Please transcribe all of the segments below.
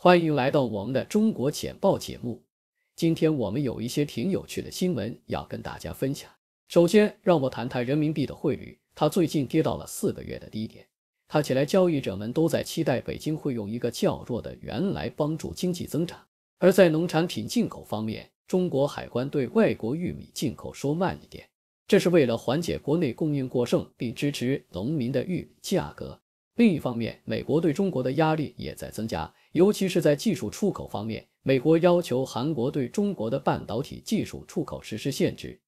欢迎来到我们的中国简报节目。今天我们有一些挺有趣的新闻要跟大家分享。首先，让我谈谈人民币的汇率，它最近跌到了四个月的低点。看起来交易者们都在期待北京会用一个较弱的元来帮助经济增长。而在农产品进口方面，中国海关对外国玉米进口说慢一点，这是为了缓解国内供应过剩并支持农民的玉米价格。另一方面，美国对中国的压力也在增加，尤其是在技术出口方面，美国要求韩国对中国的半导体技术出口实施限制。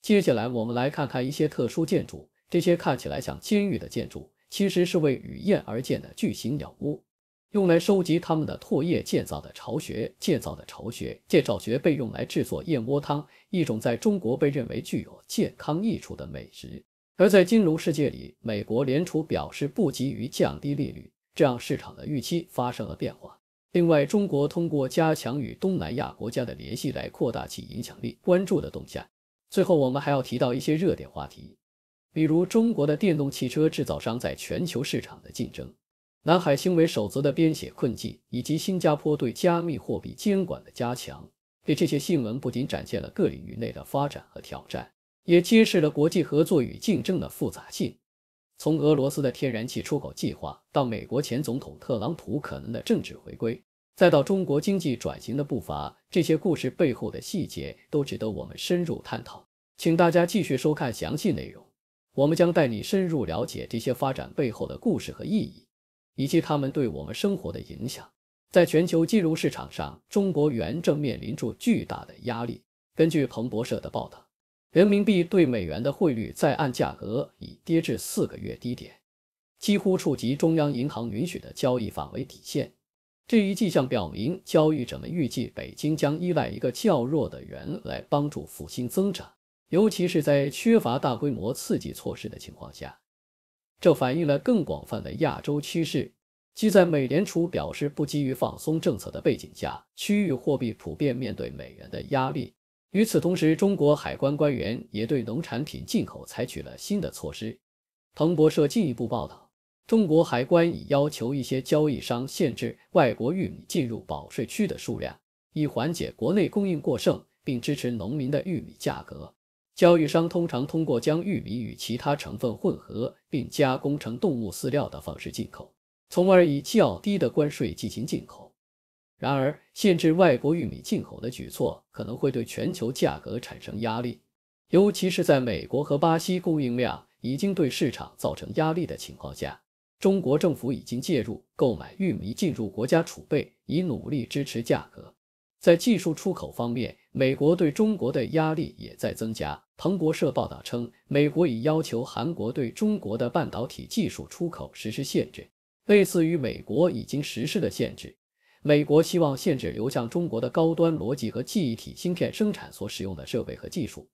接下来，我们来看看一些特殊建筑，这些看起来像监狱的建筑，其实是为雨燕而建的巨型鸟屋。用来收集它们的唾液建造的巢穴。建造的巢穴，建造穴被用来制作燕窝汤，一种在中国被认为具有健康益处的美食。而在金融世界里，美国联储表示不急于降低利率，这让市场的预期发生了变化。另外，中国通过加强与东南亚国家的联系来扩大其影响力，关注的动向。最后，我们还要提到一些热点话题，比如中国的电动汽车制造商在全球市场的竞争、南海行为守则的编写困境，以及新加坡对加密货币监管的加强。对这些新闻，不仅展现了各领域内的发展和挑战。也揭示了国际合作与竞争的复杂性。从俄罗斯的天然气出口计划，到美国前总统特朗普可能的政治回归，再到中国经济转型的步伐，这些故事背后的细节都值得我们深入探讨。请大家继续收看详细内容，我们将带你深入了解这些发展背后的故事和意义，以及他们对我们生活的影响。在全球金融市场上，中国元正面临着巨大的压力。根据彭博社的报道。人民币对美元的汇率在岸价格已跌至四个月低点，几乎触及中央银行允许的交易范围底线。这一迹象表明，交易者们预计北京将依赖一个较弱的元来帮助复兴增长，尤其是在缺乏大规模刺激措施的情况下。这反映了更广泛的亚洲趋势，即在美联储表示不急于放松政策的背景下，区域货币普遍面对美元的压力。与此同时，中国海关官员也对农产品进口采取了新的措施。彭博社进一步报道，中国海关已要求一些交易商限制外国玉米进入保税区的数量，以缓解国内供应过剩，并支持农民的玉米价格。交易商通常通过将玉米与其他成分混合并加工成动物饲料的方式进口，从而以较低的关税进行进口。然而，限制外国玉米进口的举措可能会对全球价格产生压力，尤其是在美国和巴西供应量已经对市场造成压力的情况下。中国政府已经介入购买玉米，进入国家储备，以努力支持价格。在技术出口方面，美国对中国的压力也在增加。彭博社报道称，美国已要求韩国对中国的半导体技术出口实施限制，类似于美国已经实施的限制。美国希望限制流向中国的高端逻辑和记忆体芯片生产所使用的设备和技术。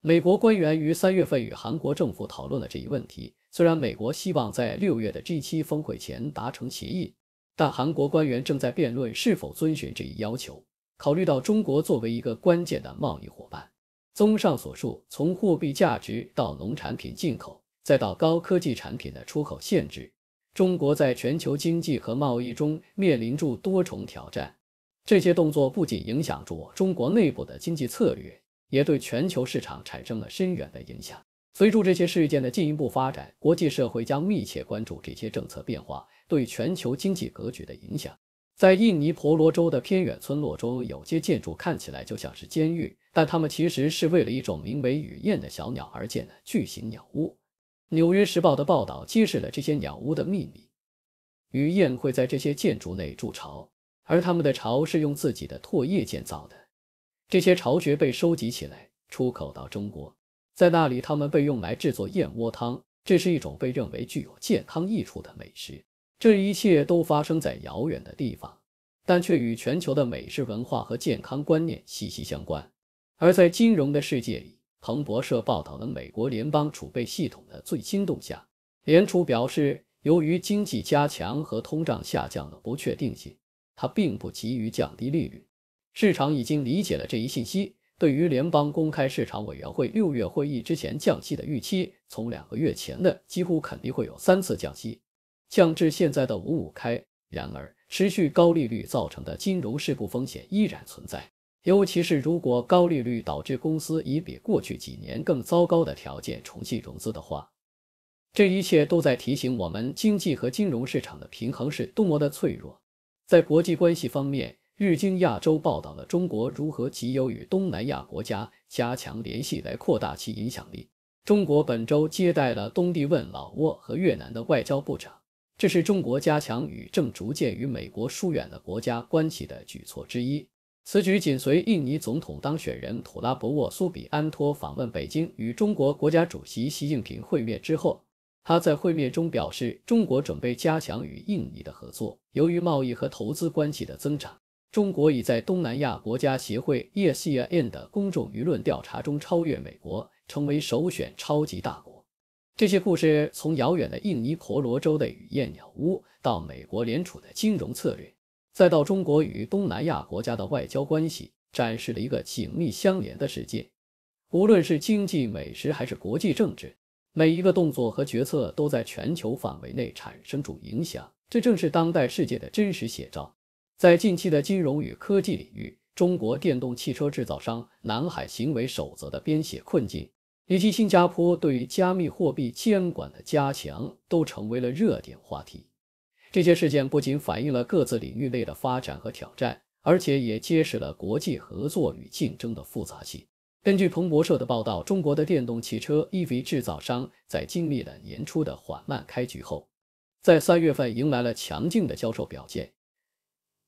美国官员于三月份与韩国政府讨论了这一问题。虽然美国希望在六月的 G7 峰会前达成协议，但韩国官员正在辩论是否遵循这一要求。考虑到中国作为一个关键的贸易伙伴，综上所述，从货币价值到农产品进口，再到高科技产品的出口限制。中国在全球经济和贸易中面临着多重挑战。这些动作不仅影响着中国内部的经济策略，也对全球市场产生了深远的影响。随着这些事件的进一步发展，国际社会将密切关注这些政策变化对全球经济格局的影响。在印尼婆罗洲的偏远村落中，有些建筑看起来就像是监狱，但它们其实是为了一种名为雨燕的小鸟而建的巨型鸟屋。纽约时报的报道揭示了这些鸟屋的秘密：雨燕会在这些建筑内筑巢，而它们的巢是用自己的唾液建造的。这些巢穴被收集起来，出口到中国，在那里它们被用来制作燕窝汤，这是一种被认为具有健康益处的美食。这一切都发生在遥远的地方，但却与全球的美食文化和健康观念息息相关。而在金融的世界里，彭博社报道了美国联邦储备系统的最新动向。联储表示，由于经济加强和通胀下降的不确定性，它并不急于降低利率。市场已经理解了这一信息，对于联邦公开市场委员会六月会议之前降息的预期，从两个月前的几乎肯定会有三次降息，降至现在的五五开。然而，持续高利率造成的金融事故风险依然存在。尤其是如果高利率导致公司以比过去几年更糟糕的条件重启融资的话，这一切都在提醒我们，经济和金融市场的平衡是多么的脆弱。在国际关系方面，《日经亚洲》报道了中国如何极有与东南亚国家加强联系来扩大其影响力。中国本周接待了东帝汶、老挝和越南的外交部长，这是中国加强与正逐渐与美国疏远的国家关系的举措之一。此举紧随印尼总统当选人土拉博沃苏比安托访问北京，与中国国家主席习近平会面之后。他在会面中表示，中国准备加强与印尼的合作。由于贸易和投资关系的增长，中国已在东南亚国家协会 （ASEAN） 的公众舆论调查中超越美国，成为首选超级大国。这些故事从遥远的印尼婆罗洲的雨燕鸟屋，到美国联储的金融策略。再到中国与东南亚国家的外交关系，展示了一个紧密相连的世界。无论是经济、美食还是国际政治，每一个动作和决策都在全球范围内产生主影响。这正是当代世界的真实写照。在近期的金融与科技领域，中国电动汽车制造商南海行为守则的编写困境，以及新加坡对于加密货币监管的加强，都成为了热点话题。这些事件不仅反映了各自领域内的发展和挑战，而且也揭示了国际合作与竞争的复杂性。根据彭博社的报道，中国的电动汽车 EV 制造商在经历了年初的缓慢开局后，在三月份迎来了强劲的销售表现。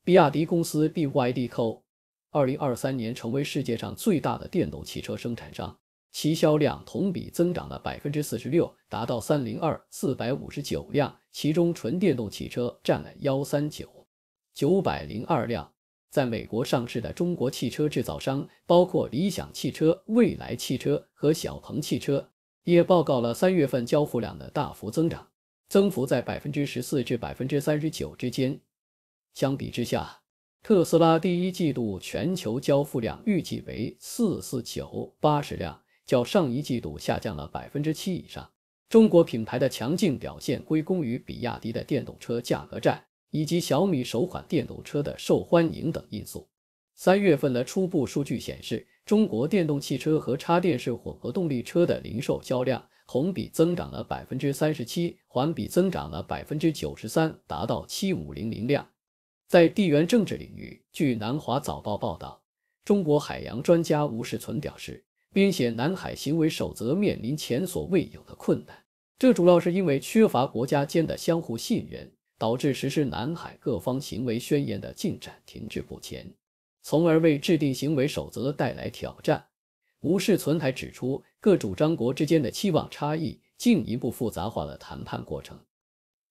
比亚迪公司 BYD Co. 二零二三年成为世界上最大的电动汽车生产商。其销量同比增长了百分之四十六，达到三零二四百五十九辆，其中纯电动汽车占了幺三九九百零二辆。在美国上市的中国汽车制造商，包括理想汽车、蔚来汽车和小鹏汽车，也报告了三月份交付量的大幅增长，增幅在百分之十四至百分之三十九之间。相比之下，特斯拉第一季度全球交付量预计为四四九八十辆。较上一季度下降了百分之七以上。中国品牌的强劲表现归功于比亚迪的电动车价格战，以及小米首款电动车的受欢迎等因素。三月份的初步数据显示，中国电动汽车和插电式混合动力车的零售销量同比增长了百分之三十七，环比增长了百分之九十三，达到七五零零辆。在地缘政治领域，据南华早报报道，中国海洋专家吴世存表示。编写南海行为守则面临前所未有的困难，这主要是因为缺乏国家间的相互信任，导致实施南海各方行为宣言的进展停滞不前，从而为制定行为守则带来挑战。吴世存还指出，各主张国之间的期望差异进一步复杂化了谈判过程。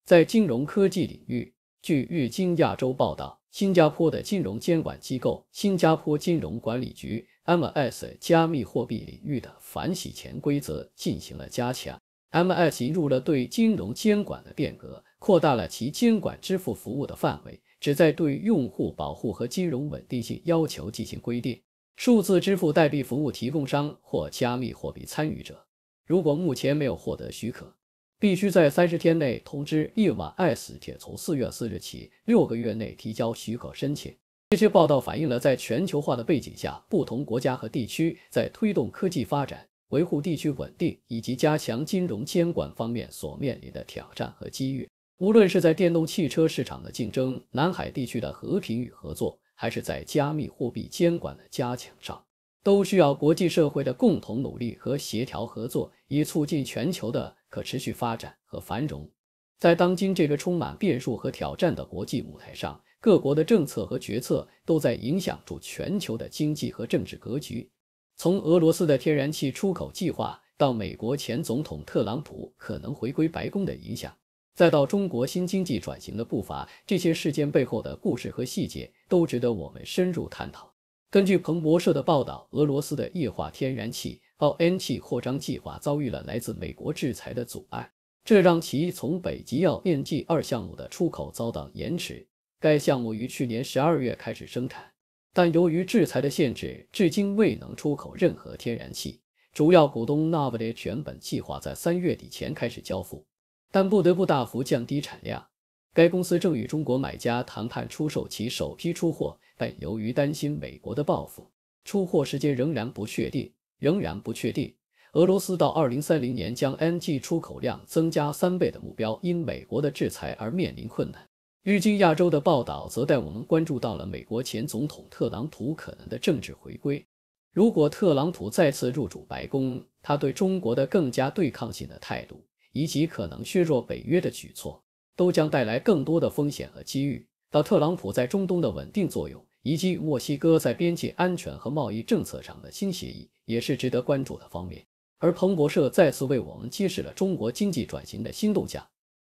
在金融科技领域，据日经亚洲报道，新加坡的金融监管机构新加坡金融管理局。M S 加密货币领域的反洗钱规则进行了加强。M S 引入了对金融监管的变革，扩大了其监管支付服务的范围，旨在对用户保护和金融稳定性要求进行规定。数字支付代币服务提供商或加密货币参与者，如果目前没有获得许可，必须在三十天内通知 e M S，且从四月四日起六个月内提交许可申请。这些报道反映了在全球化的背景下，不同国家和地区在推动科技发展、维护地区稳定以及加强金融监管方面所面临的挑战和机遇。无论是在电动汽车市场的竞争、南海地区的和平与合作，还是在加密货币监管的加强上，都需要国际社会的共同努力和协调合作，以促进全球的可持续发展和繁荣。在当今这个充满变数和挑战的国际舞台上，各国的政策和决策都在影响住全球的经济和政治格局。从俄罗斯的天然气出口计划，到美国前总统特朗普可能回归白宫的影响，再到中国新经济转型的步伐，这些事件背后的故事和细节都值得我们深入探讨。根据彭博社的报道，俄罗斯的液化天然气 （LNG） 扩张计划遭遇了来自美国制裁的阻碍，这让其从北极要 LNG 二项目的出口遭到延迟。该项目于去年十二月开始生产，但由于制裁的限制，至今未能出口任何天然气。主要股东 n o v a d e 原本计划在三月底前开始交付，但不得不大幅降低产量。该公司正与中国买家谈判出售其首批出货，但由于担心美国的报复，出货时间仍然不确定。仍然不确定。俄罗斯到二零三零年将 NG 出口量增加三倍的目标，因美国的制裁而面临困难。《日经亚洲》的报道则带我们关注到了美国前总统特朗普可能的政治回归。如果特朗普再次入主白宫，他对中国的更加对抗性的态度，以及可能削弱北约的举措，都将带来更多的风险和机遇。到特朗普在中东的稳定作用，以及墨西哥在边境安全和贸易政策上的新协议，也是值得关注的方面。而彭博社再次为我们揭示了中国经济转型的新动向。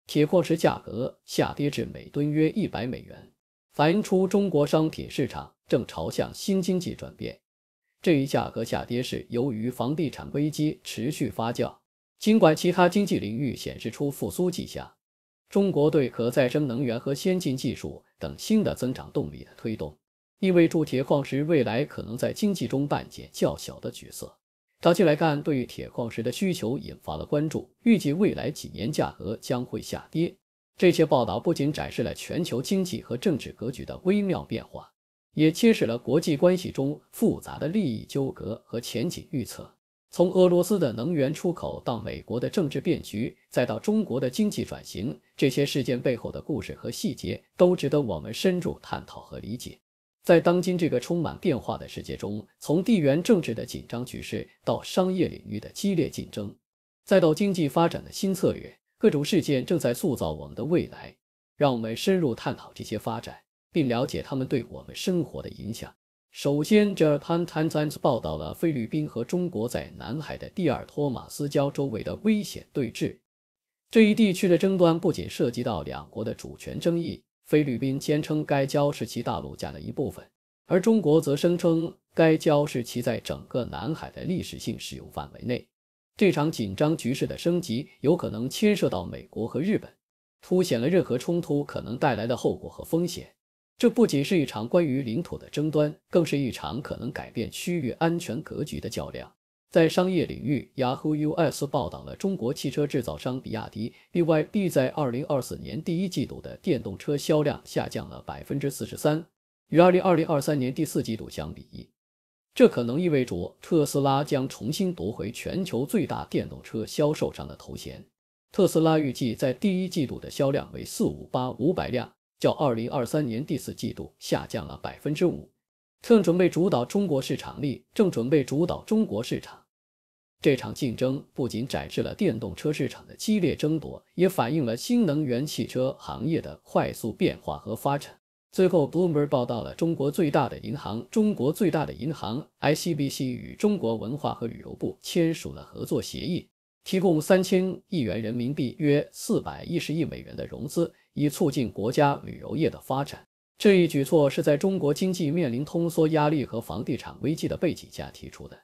铁矿石价格下跌至每吨约一百美元，反映出中国商品市场正朝向新经济转变。这一价格下跌是由于房地产危机持续发酵，尽管其他经济领域显示出复苏迹象。中国对可再生能源和先进技术等新的增长动力的推动，意味着铁矿石未来可能在经济中扮演较小的角色。早期来看，对于铁矿石的需求引发了关注，预计未来几年价格将会下跌。这些报道不仅展示了全球经济和政治格局的微妙变化，也揭示了国际关系中复杂的利益纠葛和前景预测。从俄罗斯的能源出口到美国的政治变局，再到中国的经济转型，这些事件背后的故事和细节都值得我们深入探讨和理解。在当今这个充满变化的世界中，从地缘政治的紧张局势到商业领域的激烈竞争，再到经济发展的新策略，各种事件正在塑造我们的未来。让我们深入探讨这些发展，并了解它们对我们生活的影响。首先，《Japan Times》报道了菲律宾和中国在南海的第二托马斯礁周围的危险对峙。这一地区的争端不仅涉及到两国的主权争议。菲律宾坚称该礁是其大陆架的一部分，而中国则声称该礁是其在整个南海的历史性使用范围内。这场紧张局势的升级有可能牵涉到美国和日本，凸显了任何冲突可能带来的后果和风险。这不仅是一场关于领土的争端，更是一场可能改变区域安全格局的较量。在商业领域，Yahoo US 报导了中国汽车制造商比亚迪 BYD 在2024年第一季度的电动车销量下降了43%，与2023年第四季度相比，这可能意味着特斯拉将重新夺回全球最大电动车销售商的头衔。特斯拉预计在第一季度的销量为458,500辆，较2023年第四季度下降了5%。正准备主导中国市场，力正准备主导中国市场。这场竞争不仅展示了电动车市场的激烈争夺，也反映了新能源汽车行业的快速变化和发展。最后，Bloomberg 报道了中国最大的银行——中国最大的银行 ICBC 与中国文化和旅游部签署了合作协议，提供三千亿元人民币（约四百一十亿美元）的融资，以促进国家旅游业的发展。这一举措是在中国经济面临通缩压力和房地产危机的背景下提出的，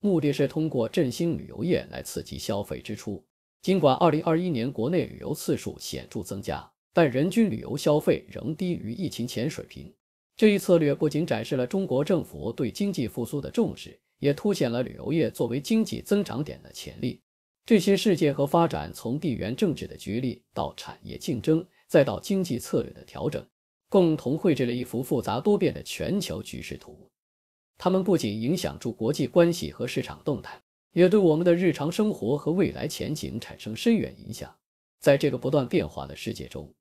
目的是通过振兴旅游业来刺激消费支出。尽管2021年国内旅游次数显著增加，但人均旅游消费仍低于疫情前水平。这一策略不仅展示了中国政府对经济复苏的重视，也凸显了旅游业作为经济增长点的潜力。这些事件和发展，从地缘政治的局力到产业竞争，再到经济策略的调整。共同绘制了一幅复杂多变的全球局势图。它们不仅影响住国际关系和市场动态，也对我们的日常生活和未来前景产生深远影响。在这个不断变化的世界中，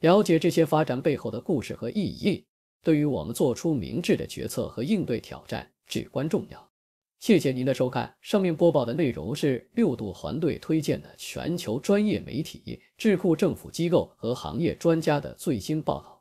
了解这些发展背后的故事和意义，对于我们做出明智的决策和应对挑战至关重要。谢谢您的收看。上面播报的内容是六度团队推荐的全球专业媒体、智库、政府机构和行业专家的最新报道。